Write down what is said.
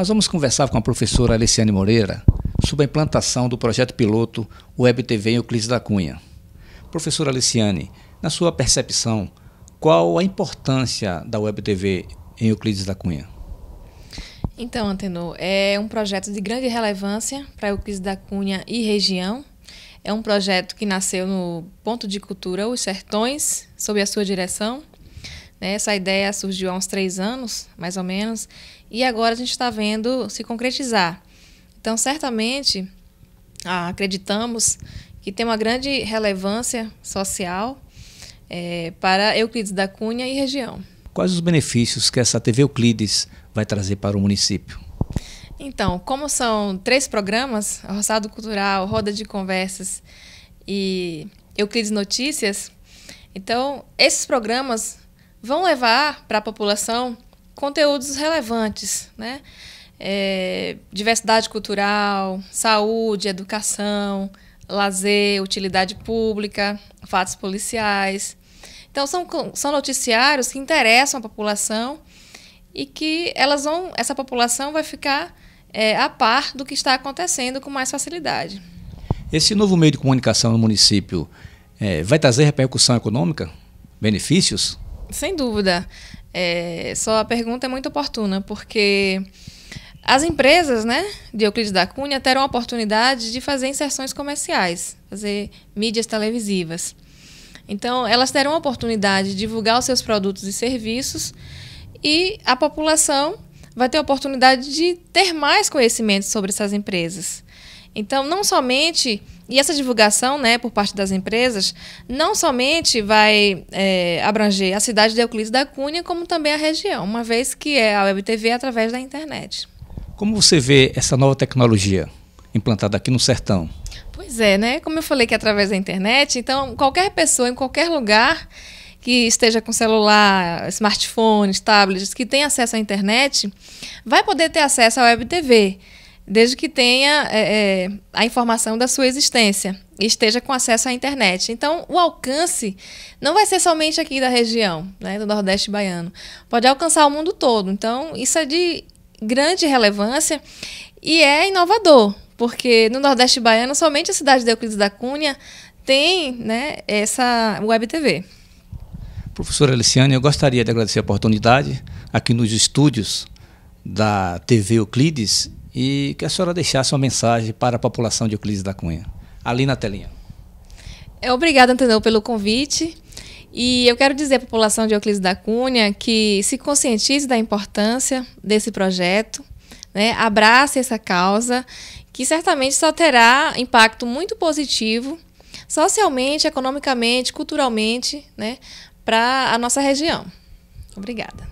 Nós vamos conversar com a professora Alessiane Moreira sobre a implantação do projeto piloto WebTV em Euclides da Cunha. Professora Alessiane, na sua percepção, qual a importância da WebTV em Euclides da Cunha? Então, Antenor, é um projeto de grande relevância para Euclides da Cunha e região. É um projeto que nasceu no Ponto de Cultura Os Sertões, sob a sua direção, né? Essa ideia surgiu há uns três anos, mais ou menos, e agora a gente está vendo se concretizar. Então, certamente, ah, acreditamos que tem uma grande relevância social é, para Euclides da Cunha e região. Quais os benefícios que essa TV Euclides vai trazer para o município? Então, como são três programas, Roçado Cultural, Roda de Conversas e Euclides Notícias, então esses programas vão levar para a população conteúdos relevantes, né? É, diversidade cultural, saúde, educação, lazer, utilidade pública, fatos policiais. Então são, são noticiários que interessam a população e que elas vão, essa população vai ficar é, a par do que está acontecendo com mais facilidade. Esse novo meio de comunicação no município é, vai trazer repercussão econômica, benefícios? Sem dúvida. É, só a pergunta é muito oportuna, porque as empresas, né, de Euclides da Cunha, terão a oportunidade de fazer inserções comerciais, fazer mídias televisivas. Então, elas terão a oportunidade de divulgar os seus produtos e serviços e a população vai ter a oportunidade de ter mais conhecimento sobre essas empresas. Então, não somente e essa divulgação, né, por parte das empresas, não somente vai é, abranger a cidade de Euclides da Cunha, como também a região, uma vez que é a WebTV através da internet. Como você vê essa nova tecnologia implantada aqui no sertão? Pois é, né? Como eu falei que é através da internet, então qualquer pessoa em qualquer lugar que esteja com celular, smartphones, tablets, que tenha acesso à internet, vai poder ter acesso à Web TV desde que tenha é, é, a informação da sua existência e esteja com acesso à internet. Então, o alcance não vai ser somente aqui da região, né, do Nordeste baiano. Pode alcançar o mundo todo. Então, isso é de grande relevância e é inovador, porque no Nordeste baiano, somente a cidade de Euclides da Cunha tem né, essa web TV. Professora Aliciane, eu gostaria de agradecer a oportunidade aqui nos estúdios da TV Euclides e que a senhora deixasse uma mensagem para a população de Euclides da Cunha, ali na telinha. É, obrigada, Antenor, pelo convite. E eu quero dizer à população de Euclides da Cunha que se conscientize da importância desse projeto, né? abrace essa causa, que certamente só terá impacto muito positivo, socialmente, economicamente, culturalmente, né? para a nossa região. Obrigada.